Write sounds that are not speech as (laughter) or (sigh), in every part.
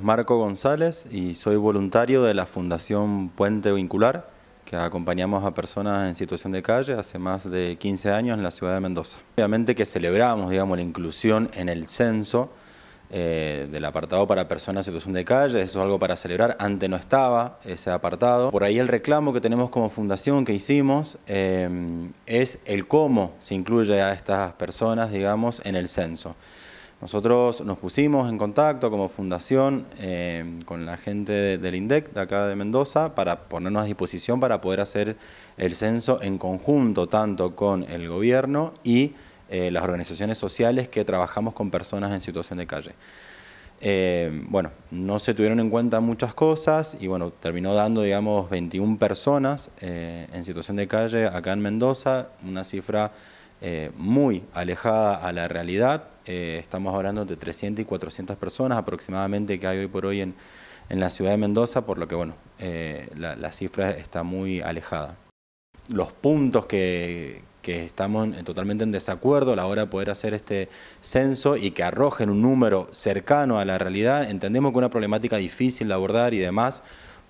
Marco González y soy voluntario de la Fundación Puente Vincular, que acompañamos a personas en situación de calle hace más de 15 años en la ciudad de Mendoza. Obviamente que celebramos digamos, la inclusión en el censo eh, del apartado para personas en situación de calle, eso es algo para celebrar, antes no estaba ese apartado. Por ahí el reclamo que tenemos como fundación que hicimos eh, es el cómo se incluye a estas personas digamos, en el censo. Nosotros nos pusimos en contacto como fundación eh, con la gente del INDEC de acá de Mendoza para ponernos a disposición para poder hacer el censo en conjunto tanto con el gobierno y eh, las organizaciones sociales que trabajamos con personas en situación de calle. Eh, bueno, no se tuvieron en cuenta muchas cosas y bueno, terminó dando, digamos, 21 personas en situación de calle acá en Mendoza, una cifra eh, muy alejada a la realidad. Eh, estamos hablando de 300 y 400 personas aproximadamente que hay hoy por hoy en, la ciudad de Mendoza, por lo que bueno, eh, la, cifra está muy alejada. Los puntos que, estamos totalmente en desacuerdo a la hora de poder hacer este censo y que arrojen un número cercano a la realidad, entendemos que es una problemática difícil de abordar y demás,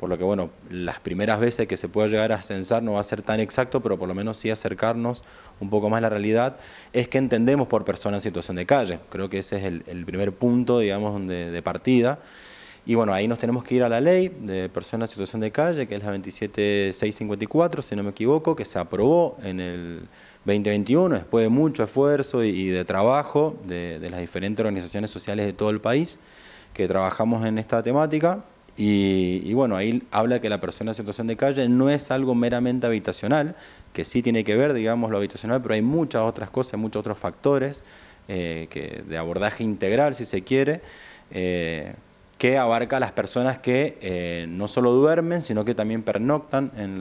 por lo que bueno, las primeras veces que se pueda llegar a censar no va a ser tan exacto, pero por lo menos sí acercarnos un poco más a la realidad, es que entendemos por persona en situación de calle. Creo que ese es el, primer punto, digamos, de, partida. Y bueno, ahí nos tenemos que ir a la ley de persona en situación de calle, que es la 27654, si no me equivoco, que se aprobó en el 2021, después de mucho esfuerzo y, de trabajo de, de las diferentes organizaciones sociales de todo el país que trabajamos en esta temática y, bueno, ahí habla que la persona en situación de calle no es algo meramente habitacional, que sí tiene que ver, digamos, lo habitacional, pero hay muchas otras cosas, muchos otros factores eh, de abordaje integral, si se quiere, eh, que abarca a las personas que eh, no solo duermen, sino que también pernoctan en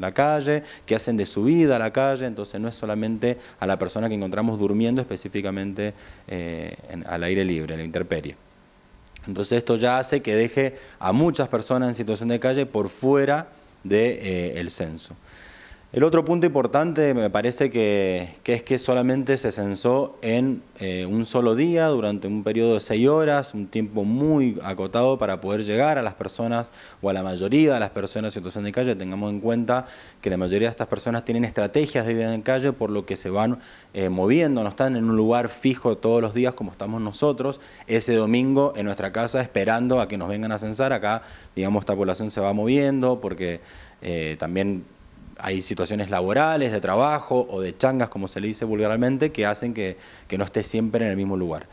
la, calle, que hacen de su vida a la calle, entonces no es solamente a la persona que encontramos durmiendo específicamente al aire libre, en la intemperie. Entonces esto ya hace que deje a muchas personas en situación de calle por fuera del de, eh, el censo. El otro punto importante me parece que, es que solamente se censó en eh, un solo día, durante un periodo de seis horas, un tiempo muy acotado para poder llegar a las personas o a la mayoría de las personas en situación de calle. Tengamos en cuenta que la mayoría de estas personas tienen estrategias de vida en calle, por lo que se van eh, moviendo, no están en un lugar fijo todos los días como estamos nosotros, ese domingo en nuestra casa esperando a que nos vengan a censar. Acá, digamos, esta población se va moviendo porque eh, también hay situaciones laborales, de trabajo o de changas, como se le dice vulgarmente, que hacen que, no esté siempre en el mismo lugar.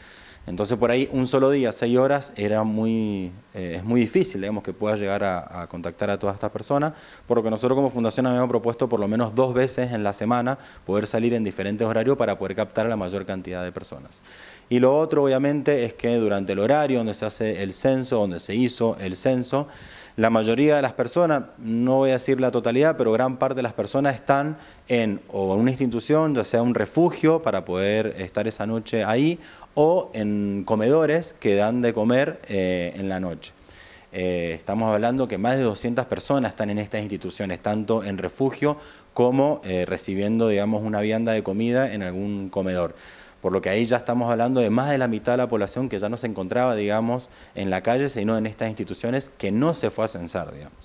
Entonces por ahí un solo día, seis horas, era muy, eh, es muy difícil, digamos, que pueda llegar a, contactar a todas estas personas, por lo que nosotros como fundación habíamos propuesto por lo menos dos veces en la semana poder salir en diferentes horarios para poder captar a la mayor cantidad de personas. Y lo otro, obviamente, es que durante el horario donde se hace el censo, donde se hizo el censo, la mayoría de las personas, no voy a decir la totalidad, pero gran parte de las personas están en o una institución, ya sea un refugio para poder estar esa noche ahí, o en comedores que dan de comer eh, en la noche. Eh, estamos hablando que más de 200 personas están en estas instituciones, tanto en refugio como eh, recibiendo, digamos, una vianda de comida en algún comedor por lo que ahí ya estamos hablando de más de la mitad de la población que ya no se encontraba, digamos, en la calle, sino en estas instituciones que no se fue a censar, digamos.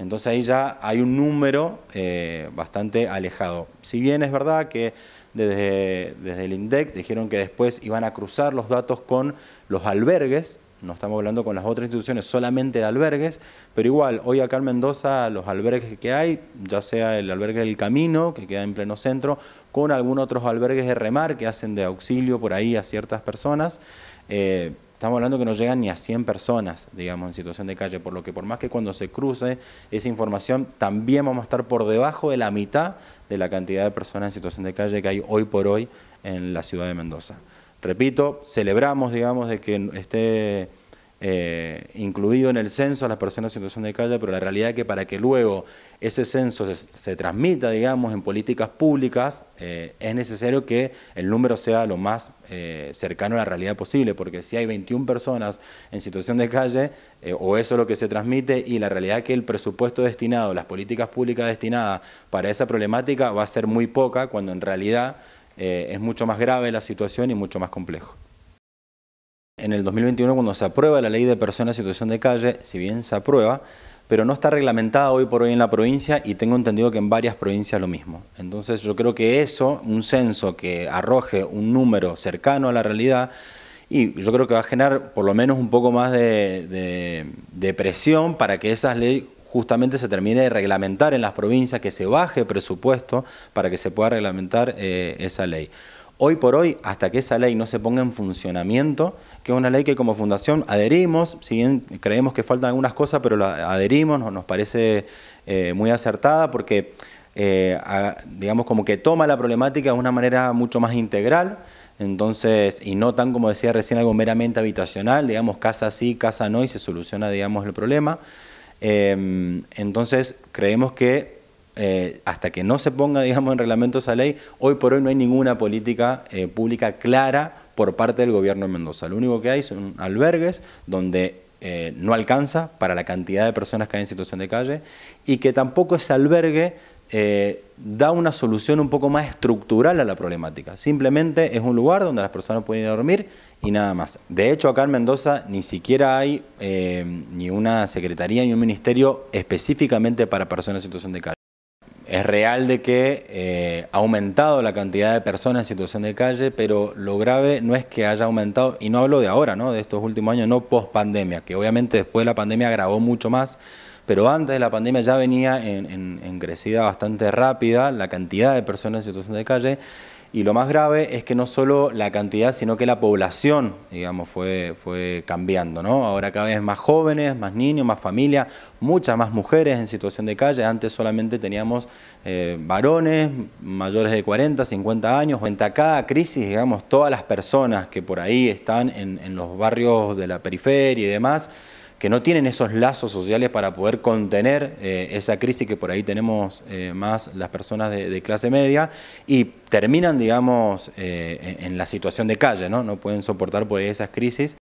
Entonces ahí ya hay un número eh, bastante alejado. Si bien es verdad que desde, desde el INDEC dijeron que después iban a cruzar los datos con los albergues, no estamos hablando con las otras instituciones solamente de albergues, pero igual, hoy acá en Mendoza los albergues que hay, ya sea el albergue del Camino, que queda en pleno centro, con algunos otros albergues de remar que hacen de auxilio por ahí a ciertas personas, eh, estamos hablando que no llegan ni a 100 personas, digamos, en situación de calle, por lo que por más que cuando se cruce esa información, también vamos a estar por debajo de la mitad de la cantidad de personas en situación de calle que hay hoy por hoy en la ciudad de Mendoza. Repito, celebramos, digamos, de que esté eh, incluido en el censo a las personas en situación de calle, pero la realidad es que para que luego ese censo se, transmita, digamos, en políticas públicas, eh, es necesario que el número sea lo más eh, cercano a la realidad posible, porque si hay 21 personas en situación de calle, o eso es lo que se transmite, y la realidad es que el presupuesto destinado, las políticas públicas destinadas para esa problemática va a ser muy poca, cuando en realidad eh, es mucho más grave la situación y mucho más complejo. En el 2021, cuando se aprueba la ley de personas en situación de calle, si bien se aprueba, pero no está reglamentada hoy por hoy en la provincia y tengo entendido que en varias provincias lo mismo. Entonces yo creo que eso, un censo que arroje un número cercano a la realidad, y yo creo que va a generar por lo menos un poco más de presión para que esas leyes justamente se termine de reglamentar en las provincias, que se baje presupuesto para que se pueda reglamentar eh, esa ley. Hoy por hoy, hasta que esa ley no se ponga en funcionamiento, que es una ley que como fundación adherimos, si creemos que faltan algunas cosas, pero la adherimos, nos parece eh, muy acertada porque... Eh, digamos, como que toma la problemática de una manera mucho más integral, entonces, y no tan como decía recién, algo meramente habitacional, digamos, casa sí, casa no, y se soluciona, digamos, el problema. Eh, entonces, creemos que eh, hasta que no se ponga, (laughs) digamos, en reglamento esa ley, hoy por hoy no hay ninguna política eh, pública clara por parte del gobierno de Mendoza. Lo único que hay son albergues donde eh, no alcanza para la cantidad de personas que hay en situación de calle y que tampoco ese albergue eh, da una solución un poco más estructural a la problemática. Simplemente es un lugar donde las personas pueden ir a dormir y nada más. De hecho, acá en Mendoza ni siquiera hay eh, ni una secretaría ni un ministerio específicamente para personas en situación de calle. Es real de que eh, ha aumentado la cantidad de personas en situación de calle, pero lo grave no es que haya aumentado, y no hablo de ahora, ¿no? de estos últimos años, no post pandemia, que obviamente después de la pandemia agravó mucho más, pero antes de la pandemia ya venía en, crecida bastante rápida la cantidad de personas en situación de calle. Y lo más grave es que no solo la cantidad, sino que la población, digamos, fue, cambiando, Ahora cada vez más jóvenes, más niños, más familias, muchas más mujeres en situación de calle. Antes solamente teníamos eh, varones mayores de 40, 50 años. Frente cada crisis, digamos, todas las personas que por ahí están en los barrios de la periferia y demás, que no tienen esos lazos sociales para poder contener eh, esa crisis que por ahí tenemos eh, más las personas de, clase media y terminan, digamos, eh, en la situación de calle, ¿no? No pueden soportar por esas crisis